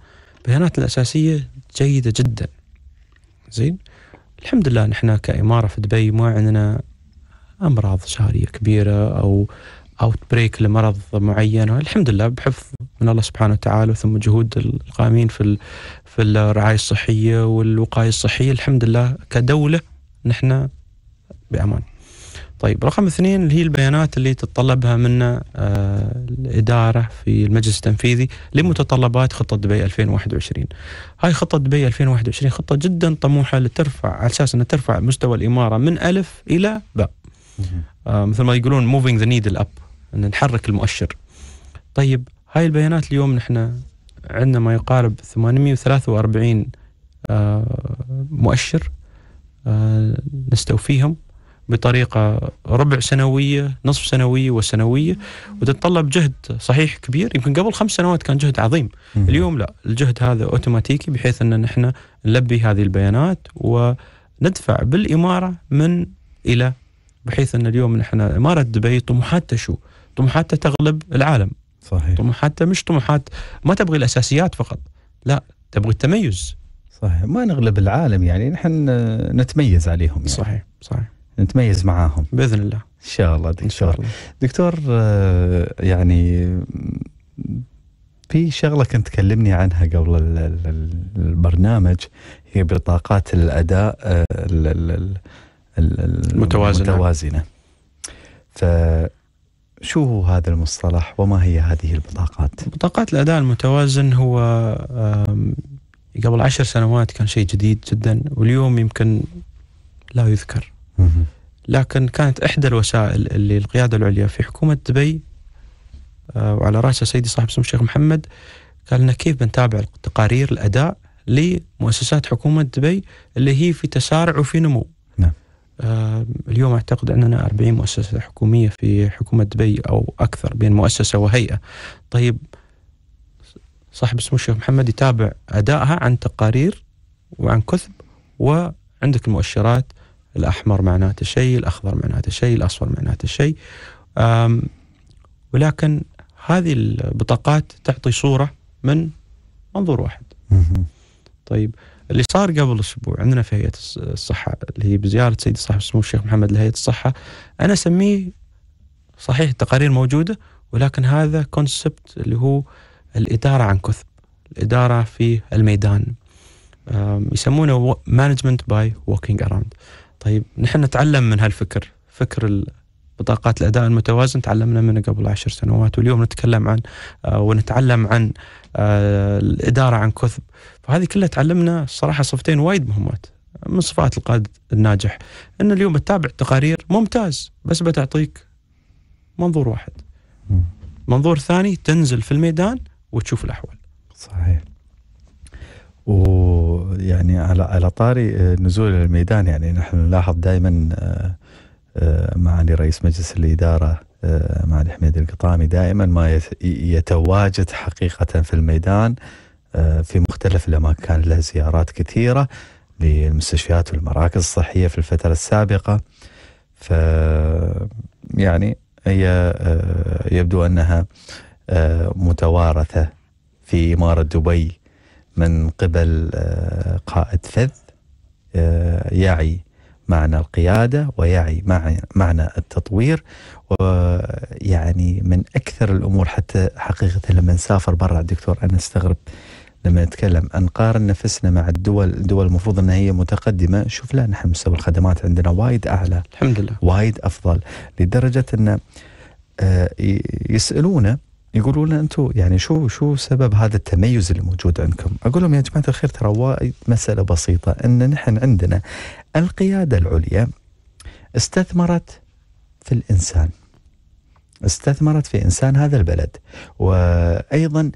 بياناتنا الأساسية جيدة جدا زين الحمد لله نحن كإمارة في دبي ما عندنا أمراض شهرية كبيرة أو اوت بريك لمرض معين الحمد لله بحفظ من الله سبحانه وتعالى ثم جهود القائمين في في الرعايه الصحيه والوقايه الصحيه الحمد لله كدوله نحن بامان. طيب رقم اثنين اللي هي البيانات اللي تتطلبها منا آه، الاداره في المجلس التنفيذي لمتطلبات خطه دبي 2021. هاي خطه دبي 2021 خطه جدا طموحه لترفع على اساس انها ترفع مستوى الاماره من الف الى باء. آه مثل ما يقولون موفينج ذا نيدل اب ان نحرك المؤشر طيب هاي البيانات اليوم نحن عندنا ما يقارب 843 آه، مؤشر آه، نستوفيهم بطريقة ربع سنوية نصف سنوية وسنوية وتتطلب جهد صحيح كبير يمكن قبل خمس سنوات كان جهد عظيم اليوم لا الجهد هذا أوتوماتيكي بحيث أن نحن نلبي هذه البيانات وندفع بالإمارة من إلى بحيث أن اليوم نحن إمارة دبي طموحات آه طموحاتها تغلب العالم صحيح طموحاتها مش طموحات ما تبغي الاساسيات فقط لا تبغي التميز صحيح ما نغلب العالم يعني نحن نتميز عليهم يعني. صحيح صحيح نتميز معاهم باذن الله ان شاء الله دكتور ان شاء الله. دكتور آه، يعني في شغله كنت تكلمني عنها قبل البرنامج هي بطاقات الاداء آه، المتوازنه المتوازنه ف شو هو هذا المصطلح وما هي هذه البطاقات؟ بطاقات الأداء المتوازن هو قبل عشر سنوات كان شيء جديد جدا واليوم يمكن لا يذكر لكن كانت إحدى الوسائل اللي القيادة العليا في حكومة دبي آه، وعلى رأسها سيدي صاحب سمو الشيخ محمد قال لنا كيف بنتابع تقارير الأداء لمؤسسات حكومة دبي اللي هي في تسارع وفي نمو آه، اليوم أعتقد أننا 40 مؤسسة حكومية في حكومة دبي أو أكثر بين مؤسسة وهيئة طيب صاحب السمو الشيخ محمد يتابع أدائها عن تقارير وعن كثب وعندك المؤشرات الأحمر معناته شيء الأخضر معناته شيء الأصفر معناته شيء ولكن هذه البطاقات تعطي صورة من منظور واحد طيب اللي صار قبل اسبوع عندنا في هيئه الصحه اللي هي بزياره سيدي صاحب السمو الشيخ محمد لهيئه الصحه انا اسميه صحيح التقارير موجوده ولكن هذا كونسبت اللي هو الاداره عن كثب الاداره في الميدان يسمونه مانجمنت باي ووكينج اراوند طيب نحن نتعلم من هالفكر فكر بطاقات الاداء المتوازن تعلمنا منه قبل عشر سنوات واليوم نتكلم عن آه، ونتعلم عن الاداره عن كثب فهذه كلها تعلمنا الصراحه صفتين وايد مهمات من صفات القائد الناجح ان اليوم تتابع تقارير ممتاز بس بتعطيك منظور واحد منظور ثاني تنزل في الميدان وتشوف الاحوال صحيح ويعني على على طاري نزول الميدان يعني نحن نلاحظ دائما آه، آه، معالي رئيس مجلس الإدارة آه، معالي حميد القطامي دائما ما يتواجد حقيقة في الميدان آه، في مختلف الأماكن كان له زيارات كثيرة للمستشفيات والمراكز الصحية في الفترة السابقة ف يعني هي يبدو أنها متوارثة في إمارة دبي من قبل قائد فذ يعي معنى القيادة ويعي معنى التطوير ويعني من أكثر الأمور حتى حقيقة لما نسافر برا الدكتور أنا استغرب لما نتكلم أن نقارن نفسنا مع الدول الدول المفروض أنها هي متقدمة شوف لا نحن مستوى الخدمات عندنا وايد أعلى الحمد لله وايد أفضل لدرجة أن آه، يسألونا يقولوا لنا انتم يعني شو شو سبب هذا التميز اللي موجود عندكم؟ اقول لهم يا جماعه الخير ترى وايد مساله بسيطه ان نحن عندنا القيادة العليا استثمرت في الإنسان استثمرت في إنسان هذا البلد وأيضا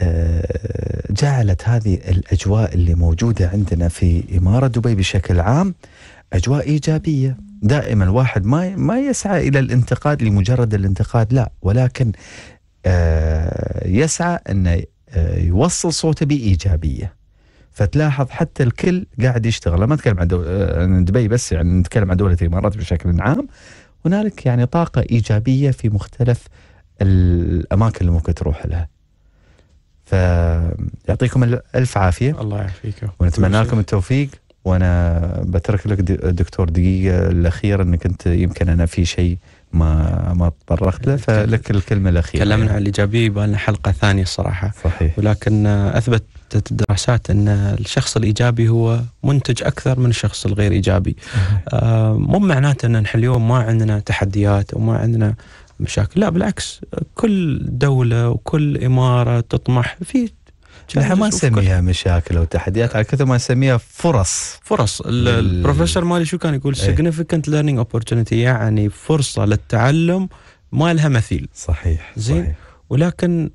آه، جعلت هذه الأجواء اللي موجودة عندنا في إمارة دبي بشكل عام أجواء إيجابية دائما الواحد ما ما يسعى إلى الانتقاد لمجرد الانتقاد لا ولكن آه، يسعى أن آه، يوصل صوته بإيجابية فتلاحظ حتى الكل قاعد يشتغل ما نتكلم آه، عن, دبي بس يعني نتكلم عن دولة الإمارات بشكل عام هنالك يعني طاقة إيجابية في مختلف الأماكن اللي ممكن تروح لها فيعطيكم الف عافيه الله يعافيك ونتمنى لكم التوفيق وانا بترك لك دكتور دقيقه الاخيره انك انت يمكن انا في شيء ما ما تطرقت له فلك الكلمه الاخيره تكلمنا عن الايجابيه يبغى لنا حلقه ثانيه الصراحه صحيح ولكن اثبت اثبتت الدراسات ان الشخص الايجابي هو منتج اكثر من الشخص الغير ايجابي. آه، مو معناته ان احنا اليوم ما عندنا تحديات وما عندنا مشاكل، لا بالعكس كل دوله وكل اماره تطمح في نحن ما نسميها مشاكل او تحديات على كثر ما نسميها فرص فرص البروفيسور مالي شو كان يقول سيجنفكنت ليرنينج اوبورتونيتي يعني فرصه للتعلم ما لها مثيل صحيح زين ولكن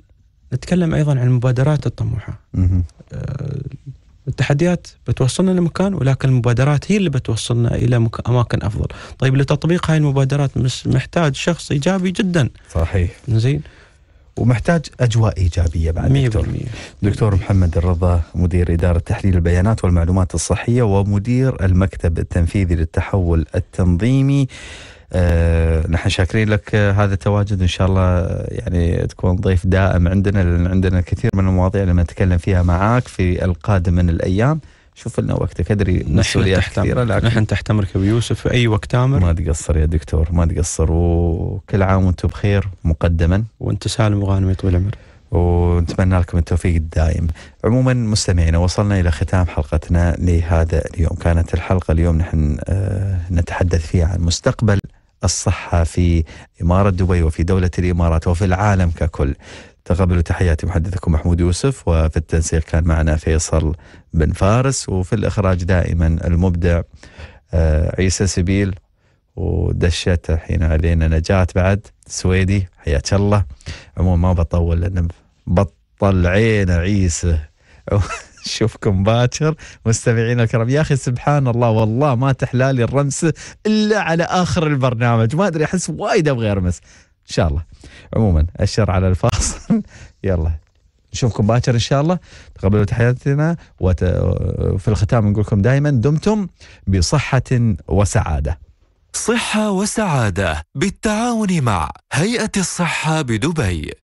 نتكلم ايضا عن المبادرات الطموحه آه، التحديات بتوصلنا لمكان ولكن المبادرات هي اللي بتوصلنا الى اماكن افضل طيب لتطبيق هاي المبادرات محتاج شخص ايجابي جدا صحيح زين ومحتاج اجواء ايجابيه بعد دكتور دكتور محمد الرضا مدير اداره تحليل البيانات والمعلومات الصحيه ومدير المكتب التنفيذي للتحول التنظيمي أه نحن شاكرين لك هذا التواجد ان شاء الله آه، يعني تكون ضيف دائم عندنا لان عندنا كثير من المواضيع اللي نتكلم فيها معاك في القادم من الايام شوف لنا وقتك ادري مسؤوليات كثيره لكن نحن تحت امرك ابو يوسف في اي وقت امر ما تقصر يا دكتور ما تقصر وكل عام وانتم بخير مقدما وانت سالم وغانم يطول العمر ونتمنى لكم التوفيق الدائم عموما مستمعينا وصلنا إلى ختام حلقتنا لهذا اليوم كانت الحلقة اليوم نحن آه، نتحدث فيها عن مستقبل الصحة في إمارة دبي وفي دولة الإمارات وفي العالم ككل تقبلوا تحياتي محدثكم محمود يوسف وفي التنسيق كان معنا فيصل بن فارس وفي الإخراج دائما المبدع آه، عيسى سبيل ودشت الحين علينا نجاة بعد سويدي حياك الله عموما ما بطول لأن بطل عين عيسى نشوفكم باكر مستمعينا الكرام يا اخي سبحان الله والله ما تحلالي الرمس الا على اخر البرنامج ما ادري احس وايد ابغى ارمس ان شاء الله عموما الشر على الفاصل يلا نشوفكم باكر ان شاء الله تقبلوا تحياتنا وفي الختام نقول لكم دائما دمتم بصحه وسعاده صحه وسعاده بالتعاون مع هيئه الصحه بدبي